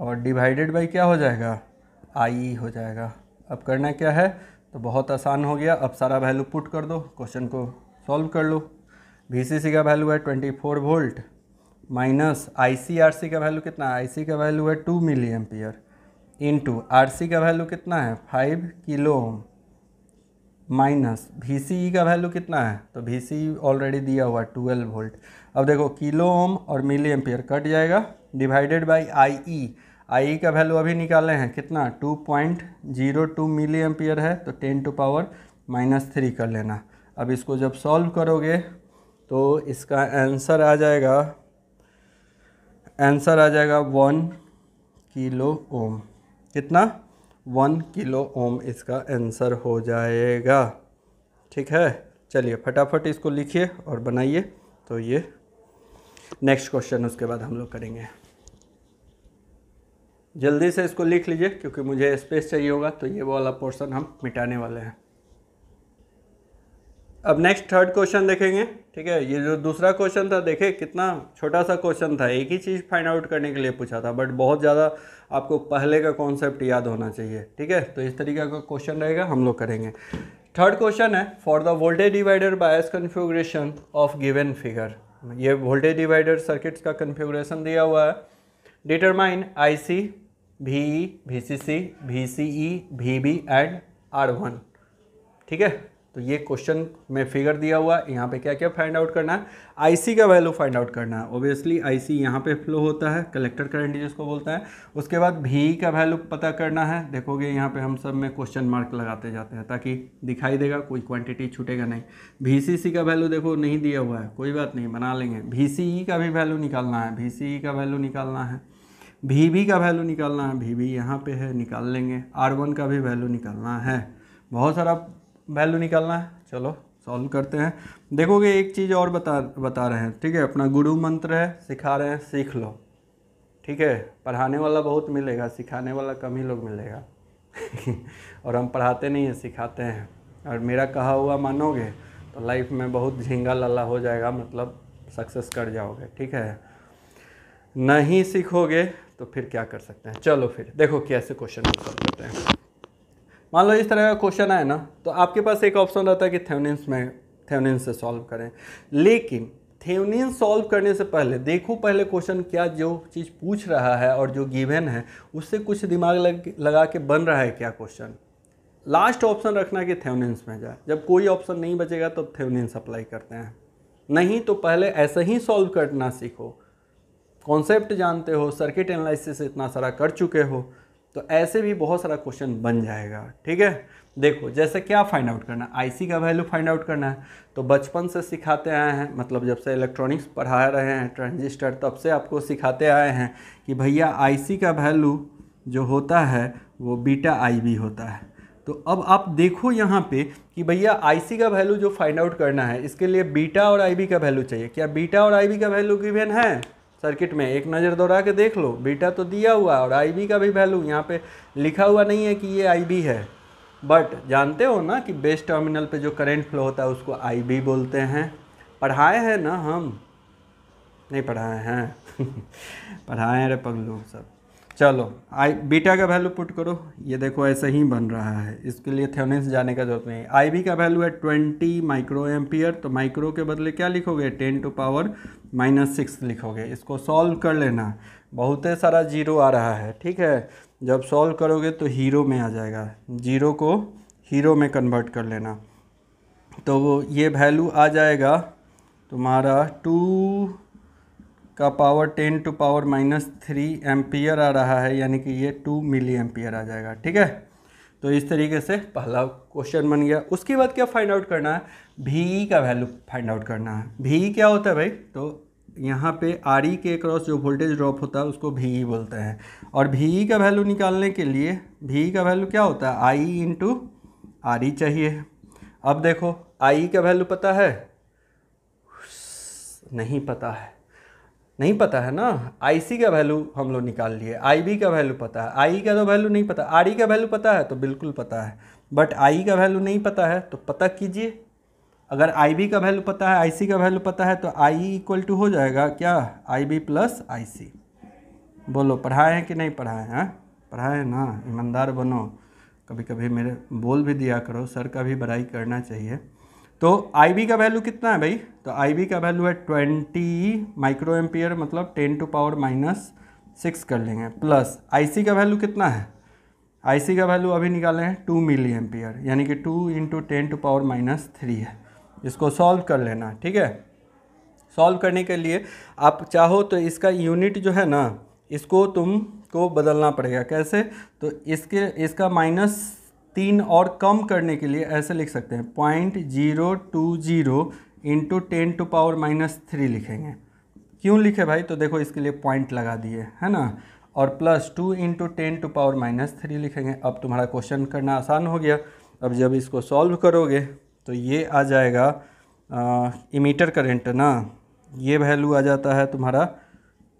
और डिवाइडेड बाई क्या हो जाएगा आई ई e हो जाएगा अब करना क्या है तो बहुत आसान हो गया अब सारा वैल्यू पुट कर दो क्वेश्चन को सॉल्व कर लो वी सी सी का वैल्यू है twenty four volt minus C का वैल्यू कितना है आईसी का वैल्यू है two milli ampere into R का वैल्यू कितना है five kilo ohm minus V का वैल्यू कितना है तो वी ऑलरेडी दिया हुआ ट्वेल्व वोल्ट अब देखो किलो ओम और मिली एम्पियर कट जाएगा divided by I E I का वैल्यू अभी निकाले हैं कितना two point zero two milli ampere है तो ten to power minus three कर लेना अब इसको जब सॉल्व करोगे तो इसका आंसर आ जाएगा आंसर आ जाएगा वन किलो ओम कितना वन किलो ओम इसका आंसर हो जाएगा ठीक है चलिए फटाफट इसको लिखिए और बनाइए तो ये नेक्स्ट क्वेश्चन उसके बाद हम लोग करेंगे जल्दी से इसको लिख लीजिए क्योंकि मुझे स्पेस चाहिए होगा तो ये वाला पोर्शन हम मिटाने वाले हैं अब नेक्स्ट थर्ड क्वेश्चन देखेंगे ठीक है ये जो दूसरा क्वेश्चन था देखे कितना छोटा सा क्वेश्चन था एक ही चीज़ फाइंड आउट करने के लिए पूछा था बट बहुत ज़्यादा आपको पहले का कॉन्सेप्ट याद होना चाहिए ठीक है तो इस तरीके का क्वेश्चन रहेगा हम लोग करेंगे थर्ड क्वेश्चन है for the voltage divider bias configuration of given figure ये वोल्टेज डिवाइडर सर्किट्स का कन्फ्यूग्रेशन दिया हुआ है determine I C V E V C C V C E V B and R one ठीक है तो ये क्वेश्चन में फिगर दिया हुआ है यहाँ पे क्या क्या फाइंड आउट करना है आईसी का वैल्यू फाइंड आउट करना है ओब्वियसली आईसी यहाँ पर फ्लो होता है कलेक्टर करंट जिसको बोलता है उसके बाद भी का वैल्यू पता करना है देखोगे यहाँ पे हम सब में क्वेश्चन मार्क लगाते जाते हैं ताकि दिखाई देगा कोई क्वांटिटी छूटेगा नहीं भी का वैल्यू देखो नहीं दिया हुआ है कोई बात नहीं बना लेंगे भी e का भी वैल्यू निकालना है भी e का वैल्यू निकालना है भी भी का वैल्यू निकालना है भी भी यहाँ पे है निकाल लेंगे आर वन का भी वैल्यू निकालना है बहुत सारा वैल्यू निकालना है चलो सॉल्व करते हैं देखोगे एक चीज़ और बता बता रहे हैं ठीक है अपना गुरु मंत्र है सिखा रहे हैं सीख लो ठीक है पढ़ाने वाला बहुत मिलेगा सिखाने वाला कम ही लोग मिलेगा और हम पढ़ाते नहीं हैं सिखाते हैं और मेरा कहा हुआ मानोगे तो लाइफ में बहुत झींगा लाला हो जाएगा मतलब सक्सेस कर जाओगे ठीक है नहीं सीखोगे तो फिर क्या कर सकते हैं चलो फिर देखो कैसे क्वेश्चन सॉल्व करते हैं मान लो इस तरह का क्वेश्चन आए ना तो आपके पास एक ऑप्शन रहता है कि थेवनिन्स में थेवनिन्स से सॉल्व करें लेकिन थेवनिन सॉल्व करने से पहले देखो पहले क्वेश्चन क्या जो चीज़ पूछ रहा है और जो गिवन है उससे कुछ दिमाग लग लगा के बन रहा है क्या क्वेश्चन लास्ट ऑप्शन रखना कि थेवनिन्स में जाए जब कोई ऑप्शन नहीं बचेगा तो थेवनिन्स अप्लाई करते हैं नहीं तो पहले ऐसे ही सॉल्व करना सीखो कॉन्सेप्ट जानते हो सर्किट एनालिसिस इतना सारा कर चुके हो तो ऐसे भी बहुत सारा क्वेश्चन बन जाएगा ठीक है देखो जैसे क्या फाइंड आउट करना है आईसी का वैल्यू फाइंड आउट करना है तो बचपन से सिखाते आए हैं मतलब जब से इलेक्ट्रॉनिक्स पढ़ा रहे हैं ट्रांजिस्टर तब से आपको सिखाते आए हैं कि भैया आईसी का वैल्यू जो होता है वो बीटा आईबी होता है तो अब आप देखो यहाँ पे कि भैया आईसी का वैल्यू जो फाइंड आउट करना है इसके लिए बीटा और आई का वैल्यू चाहिए क्या बीटा और आई का वैल्यू गिवन है सर्किट में एक नज़र दौड़ा के देख लो बीटा तो दिया हुआ और आई का भी वैल्यू यहाँ पे लिखा हुआ नहीं है कि ये आई है बट जानते हो ना कि बेस टर्मिनल पे जो करंट फ्लो होता है उसको आई बोलते हैं पढ़ाए हैं ना हम नहीं पढ़ाए हैं पढ़ाए हैं रे पगलू सब चलो आई बीटा का वैल्यू पुट करो ये देखो ऐसे ही बन रहा है इसके लिए थेवनिन जाने का जरूरत नहीं आई बी का वैल्यू है ट्वेंटी माइक्रो एम्पियर तो माइक्रो के बदले क्या लिखोगे ten to power minus six लिखोगे इसको सॉल्व कर लेना बहुत सारा जीरो आ रहा है ठीक है जब सॉल्व करोगे तो हीरो में आ जाएगा जीरो को हीरो में कन्वर्ट कर लेना तो वो ये वैल्यू आ जाएगा तुम्हारा टू का power ten to power minus three ampere आ रहा है यानी कि ये टू मिली एम्पियर आ जाएगा ठीक है तो इस तरीके से पहला क्वेश्चन बन गया उसके बाद क्या फाइंड आउट करना है भी का वैल्यू फाइंड आउट करना है भी क्या होता है भाई तो यहाँ पे आर ई के क्रॉस जो वोल्टेज ड्रॉप होता है उसको भी बोलते हैं और भी का वैल्यू निकालने के लिए भी का वैल्यू क्या होता है आई इंटू आर ई चाहिए अब देखो आई e का वैल्यू पता है नहीं पता है नहीं पता है ना आई सी का वैल्यू हम लोग निकाल लिए आई बी का वैल्यू पता है आई e का तो वैल्यू नहीं पता आर ई e का वैल्यू पता है तो बिल्कुल पता है बट आई e का वैल्यू नहीं पता है तो पता कीजिए अगर आई बी का वैल्यू पता है आई सी का वैल्यू पता है तो आई इक्वल टू हो जाएगा क्या आई बी प्लस आई सी बोलो पढ़ाए हैं कि नहीं पढ़ाए हैं पढ़ाए हैं ना ईमानदार बनो कभी कभी मेरे बोल भी दिया करो सर का भी बड़ाई करना चाहिए तो आई बी का वैल्यू कितना है भाई तो आई बी का वैल्यू है ट्वेंटी माइक्रो एम्पियर मतलब ten to power minus six कर लेंगे प्लस आई सी का वैल्यू कितना है आई सी का वैल्यू अभी निकाले हैं टू मिली एम्पियर यानी कि two into ten to power minus three है इसको सॉल्व कर लेना ठीक है सॉल्व करने के लिए आप चाहो तो इसका यूनिट जो है ना इसको तुम को बदलना पड़ेगा कैसे तो इसके इसका माइनस तीन और कम करने के लिए ऐसे लिख सकते हैं point zero two zero into ten to power minus three लिखेंगे क्यों लिखे भाई तो देखो इसके लिए पॉइंट लगा दिए है ना और plus two into ten to power minus three लिखेंगे अब तुम्हारा क्वेश्चन करना आसान हो गया अब जब इसको सॉल्व करोगे तो ये आ जाएगा इमीटर करेंट ना ये वैल्यू आ जाता है तुम्हारा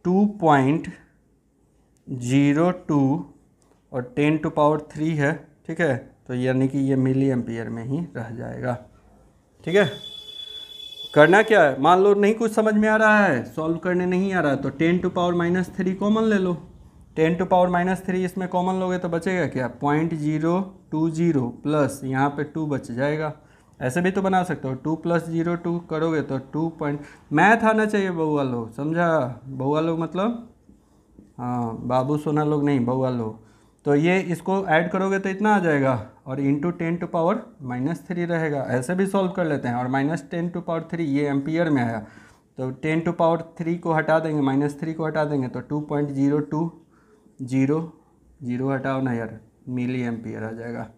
टू पॉइंट जीरो टू और टेन टू पावर थ्री है ठीक है तो यानी कि ये मिली एम्पियर में ही रह जाएगा ठीक है करना क्या है मान लो नहीं कुछ समझ में आ रहा है सॉल्व करने नहीं आ रहा है तो ten to power minus three common ले लो ten to power minus three इसमें कॉमन लोगे तो बचेगा क्या point zero two zero plus यहाँ पे टू बच जाएगा ऐसे भी तो बना सकते हो टू प्लस जीरो टू करोगे तो टू पॉइंट मैथ आना चाहिए बउआ लोग समझा बउआ लोग मतलब हाँ बाबू सोना लोग नहीं बहुआ लोग तो ये इसको ऐड करोगे तो इतना आ जाएगा और into ten to power minus three रहेगा ऐसे भी सॉल्व कर लेते हैं और minus ten to power three ये एम्पियर में आया तो टेन टू पावर थ्री को हटा देंगे माइनस थ्री को हटा देंगे तो two point zero two zero zero हटाओ ना यार मिली एम्पियर आ जाएगा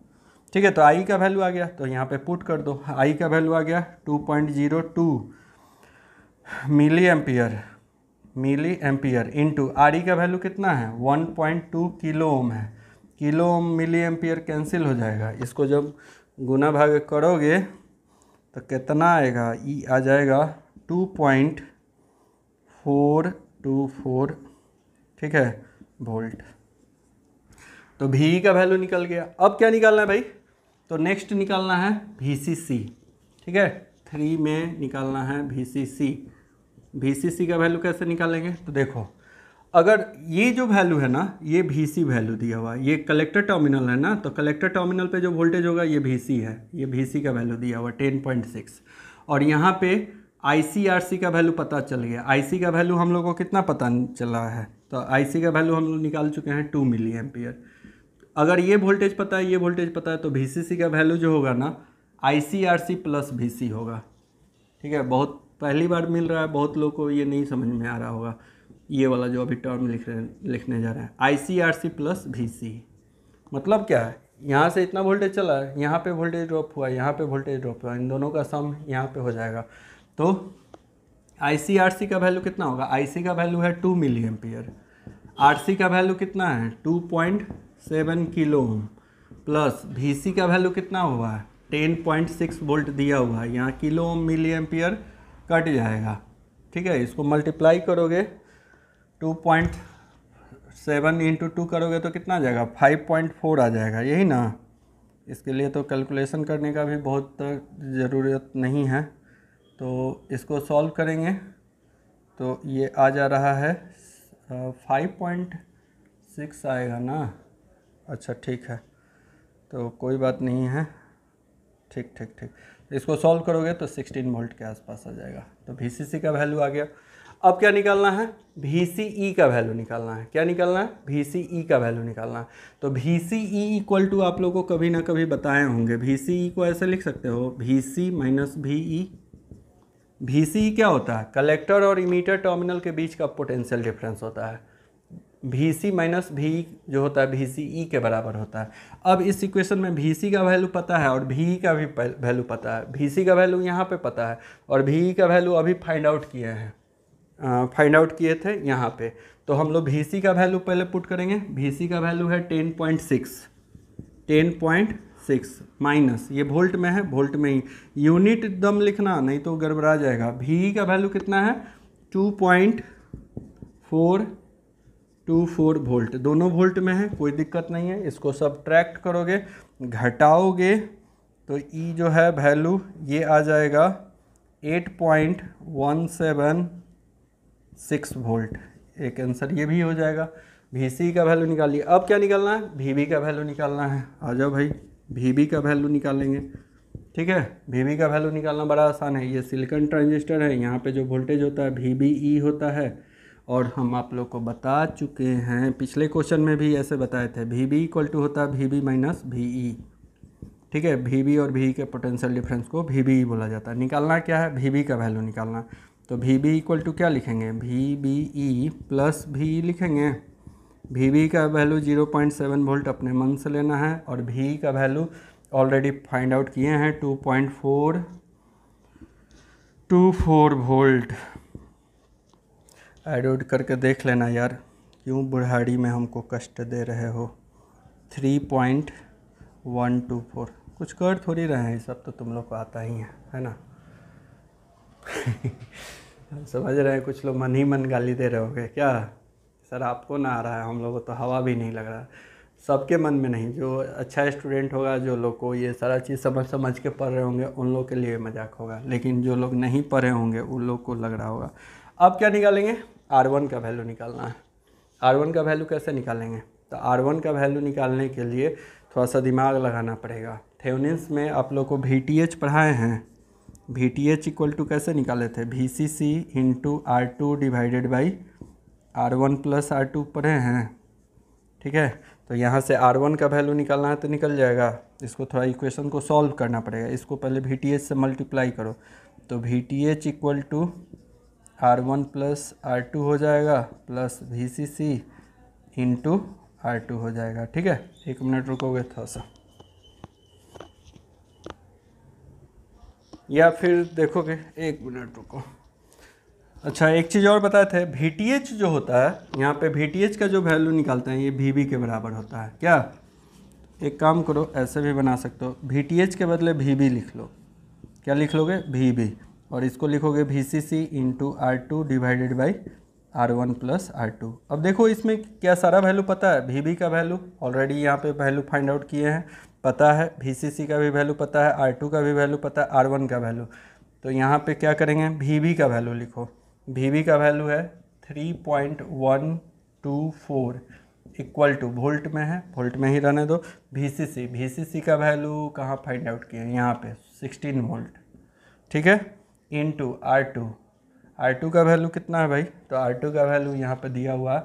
ठीक है तो आई का वैल्यू आ गया तो यहाँ पर पुट कर दो आई का वैल्यू आ गया two point zero two milli ampere milli ampere into R E का वैल्यू कितना है 1.2 किलो ओम है kilo ohm milli ampere cancel हो जाएगा इसको जब गुना भाग करोगे तो कितना आएगा ई आ जाएगा 2.424 ठीक है वोल्ट तो भी का वैल्यू निकल गया अब क्या निकालना है भाई तो नेक्स्ट निकालना है वी ठीक है थ्री में निकालना है वी वी का वैल्यू कैसे निकालेंगे तो देखो अगर ये जो वैल्यू है ना ये वी वैल्यू दिया हुआ है ये कलेक्टर टर्मिनल है ना तो कलेक्टर टर्मिनल पे जो वोल्टेज होगा ये वी है ये वी का वैल्यू दिया हुआ टेन पॉइंट सिक्स और यहाँ पे आई का वैल्यू पता चल गया आई का वैल्यू हम लोग को कितना पता चला है तो आई का वैल्यू हम लोग निकाल चुके हैं टू मिली एम्पियर अगर ये वोल्टेज पता है ये वोल्टेज पता है तो वी का वैल्यू जो होगा ना I C R C plus V C होगा ठीक है बहुत पहली बार मिल रहा है बहुत लोगों को ये नहीं समझ में आ रहा होगा ये वाला जो अभी टर्म लिख रहे लिखने जा रहे हैं I C R C plus V C मतलब क्या है यहाँ से इतना वोल्टेज चला है यहाँ पे वोल्टेज ड्रॉप हुआ यहाँ पे वोल्टेज ड्रॉप हुआ इन दोनों का सम यहाँ पे हो जाएगा तो आई सी सी आर का वैल्यू कितना होगा आई सी का वैल्यू है two milli ampere R C का वैल्यू कितना है two point seven kilo ohm plus V का वैल्यू कितना हुआ है टेन पॉइंट सिक्स वोल्ट दिया हुआ है यहाँ kilo ohm milli ampere cut जाएगा ठीक है इसको मल्टीप्लाई करोगे two point seven into two करोगे तो कितना आ जाएगा फाइव पॉइंट फोर आ जाएगा यही ना इसके लिए तो कैलकुलेशन करने का भी बहुत ज़रूरत नहीं है तो इसको सॉल्व करेंगे तो ये आ जा रहा है फाइव पॉइंट सिक्स आएगा ना अच्छा ठीक है तो कोई बात नहीं है ठीक ठीक ठीक इसको सॉल्व करोगे तो 16 वोल्ट के आसपास आ जाएगा तो वी का वैल्यू आ गया अब क्या निकालना है वी e का वैल्यू निकालना है क्या निकालना है वी e का वैल्यू निकालना है तो ई इक्वल टू आप लोगों को कभी ना कभी बताए होंगे ई e को ऐसे लिख सकते हो V C minus V E V क्या होता है कलेक्टर और इमीटर टर्मिनल के बीच का पोटेंशियल डिफरेंस होता है वी सी माइनस वी जो होता है वी सी ई के बराबर होता है अब इस इक्वेशन में वी सी का वैल्यू पता है और वी ई का भी वैल्यू पता है वी सी का वैल्यू यहाँ पे पता है और वी ई e का वैल्यू अभी फाइंड आउट किए हैं फाइंड आउट किए थे यहाँ पे तो हम लोग वी सी का वैल्यू पहले पुट करेंगे वी सी का वैल्यू है ten point six ten point six minus ये वोल्ट में है वोल्ट में ही यूनिट एकदम लिखना नहीं तो गड़बड़ा जाएगा वी e का वैल्यू कितना है two point four two four volt दोनों वोल्ट में है कोई दिक्कत नहीं है इसको सब ट्रैक्ट करोगे घटाओगे तो ई e जो है वैल्यू ये आ जाएगा eight point one seven six volt एक आंसर ये भी हो जाएगा वी सी का वैल्यू निकालिए अब क्या निकालना है वी बी का वैल्यू निकालना है आ जाओ भाई वी बी का वैल्यू निकालेंगे ठीक है वी बी का वैल्यू निकालना बड़ा आसान है ये सिलिकन ट्रांजिस्टर है यहाँ पे जो वोल्टेज होता है वी बी ई होता है और हम आप लोग को बता चुके हैं पिछले क्वेश्चन में भी ऐसे बताए थे वी बी इक्वल टू होता है V B minus V E ठीक है वी बी और वी e के पोटेंशियल डिफरेंस को वी बी ई बोला जाता है निकालना क्या है वी बी का वैल्यू निकालना तो वी बी इक्वल टू क्या लिखेंगे V B E plus V लिखेंगे वी बी e का value zero point seven volt अपने मन से लेना है और वी e का वैल्यू ऑलरेडी फाइंड आउट किए हैं two point four two four volt उड करके देख लेना यार क्यों बुढ़ाड़ी में हमको कष्ट दे रहे हो three point one two four कुछ कर थोड़ी रहे हैं सब तो तुम लोग को आता ही है है ना समझ रहे हैं कुछ लोग मन ही मन गाली दे रहे होगे क्या सर आपको ना आ रहा है हम लोगों को तो हवा भी नहीं लग रहा सबके मन में नहीं जो अच्छा स्टूडेंट होगा जो लोग को ये सारा चीज़ समझ समझ के पढ़ रहे होंगे उन लोग के लिए मजाक होगा लेकिन जो लोग नहीं पढ़े होंगे उन लोग को लग रहा होगा अब क्या निकालेंगे आर वन का वैल्यू निकालना है आर वन का वैल्यू कैसे निकालेंगे तो आर वन का वैल्यू निकालने के लिए थोड़ा सा दिमाग लगाना पड़ेगा थेवनिंस में आप लोग को वी टी एच पढ़ाए हैं V T H equal to कैसे निकाले थे V C C into R two divided by R one plus R two पढ़े हैं ठीक है तो यहाँ से आर वन का वैल्यू निकालना है तो निकल जाएगा इसको थोड़ा इक्वेशन को सॉल्व करना पड़ेगा इसको पहले वी टी एच से मल्टीप्लाई करो तो V T H equal to R one plus R two हो जाएगा plus V C C into R two हो जाएगा ठीक है एक मिनट रुकोगे थोड़ा सा या फिर देखोगे एक मिनट रुको अच्छा एक चीज़ और बताए थे वी जो होता है यहाँ पे वी का जो वैल्यू निकालते हैं ये वी के बराबर होता है क्या एक काम करो ऐसे भी बना सकते हो वी के बदले वी लिख लो क्या लिख लोगे वी और इसको लिखोगे V C C into R two divided by R one plus R two अब देखो इसमें क्या सारा वैल्यू पता है वी बी का वैल्यू ऑलरेडी यहाँ पे वैल्यू फाइंड आउट किए हैं पता है वी सी सी का भी वैल्यू पता है आर टू का भी वैल्यू पता है आर वन का वैल्यू तो यहाँ पे क्या करेंगे वी बी का वैल्यू लिखो वी बी का वैल्यू है three point one two four equal to volt में है वोल्ट में ही रहने दो we C C C C का वैल्यू कहाँ फाइंड आउट किया यहाँ पे सिक्सटीन वोल्ट ठीक है into R two R two का वैल्यू कितना है भाई तो आर टू का वैल्यू यहाँ पर दिया हुआ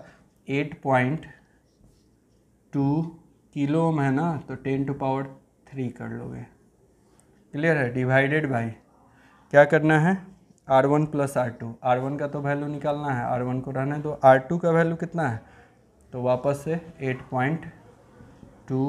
एट पॉइंट टू किलो में है ना तो टेन टू पावर थ्री कर लोगे क्लियर है डिवाइडेड बाई क्या करना है R one plus R two R one का तो वैल्यू निकालना है आर वन को रहने दो आर टू का वैल्यू कितना है तो वापस से eight point two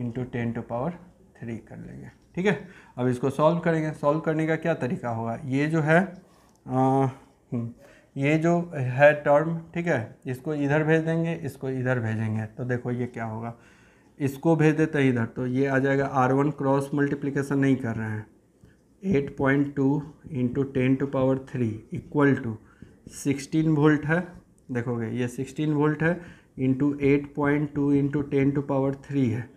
into ten to power three कर लेंगे ठीक है अब इसको सॉल्व करेंगे सॉल्व करने का क्या तरीका होगा ये जो है आ, हम्म, ये जो है टर्म ठीक है इसको इधर भेज देंगे इसको इधर भेजेंगे तो देखो ये क्या होगा इसको भेज देते हैं इधर तो ये आ जाएगा आर वन क्रॉस मल्टीप्लीकेशन नहीं कर रहे हैं eight point two into ten to power three equal to sixteen volt है देखोगे ये सिक्सटीन वोल्ट है into eight point two into ten to power three है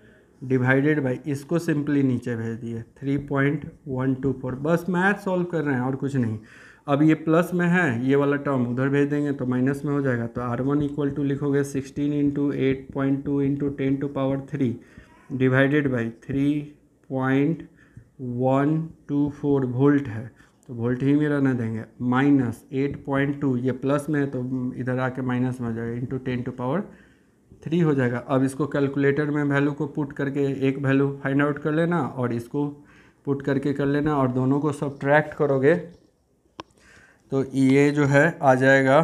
डिवाइडेड बाई इसको सिंपली नीचे भेज दिए three point one two four बस मैथ सॉल्व कर रहे हैं और कुछ नहीं अब ये प्लस में है ये वाला टर्म उधर भेज देंगे तो माइनस में हो जाएगा तो आर वन इक्वल टू लिखोगे sixteen into eight point two into ten to power three divided by three point one two four volt है तो वोल्ट ही में रहने देंगे माइनस एट पॉइंट टू ये प्लस में है तो इधर आके माइनस में हो जाएगा into ten to power three हो जाएगा अब इसको कैलकुलेटर में वैल्यू को पुट करके एक वैल्यू फाइंड आउट कर लेना और इसको पुट करके कर लेना और दोनों को सब ट्रैक्ट करोगे तो ये जो है आ जाएगा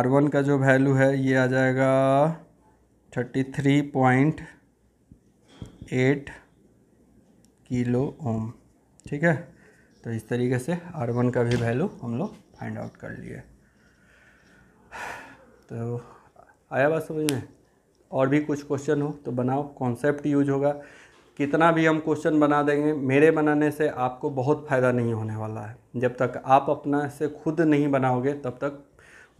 आर वन का जो वैल्यू है ये आ जाएगा thirty three point eight kilo ohm ठीक है तो इस तरीके से आर वन का भी वैल्यू हम लोग फाइंड आउट कर लिए तो आया बात समझ में और भी कुछ क्वेश्चन हो तो बनाओ कॉन्सेप्ट यूज होगा कितना भी हम क्वेश्चन बना देंगे मेरे बनाने से आपको बहुत फ़ायदा नहीं होने वाला है जब तक आप अपना से खुद नहीं बनाओगे तब तक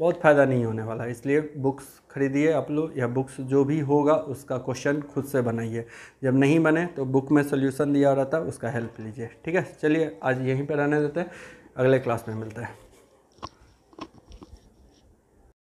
बहुत फ़ायदा नहीं होने वाला है इसलिए बुक्स खरीदिए आप लोग या बुक्स जो भी होगा उसका क्वेश्चन खुद से बनाइए जब नहीं बने तो बुक में सोल्यूशन दिया रहता है उसका हेल्प लीजिए ठीक है चलिए आज यहीं पर रहने देते हैं अगले क्लास में मिलते हैं